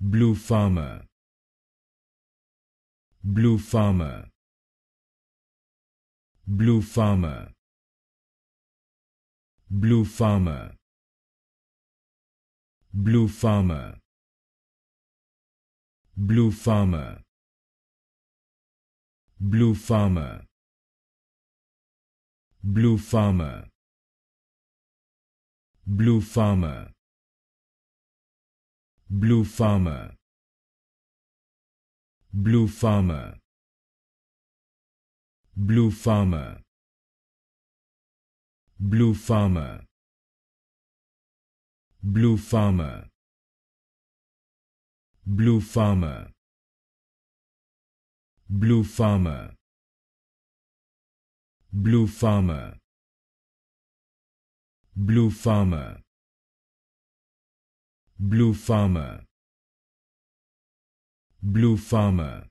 blue farmer blue farmer blue farmer blue farmer blue farmer blue farmer blue farmer blue farmer blue farmer blue farmer blue farmer blue farmer blue farmer blue farmer blue farmer blue farmer blue farmer blue farmer blue farmer blue farmer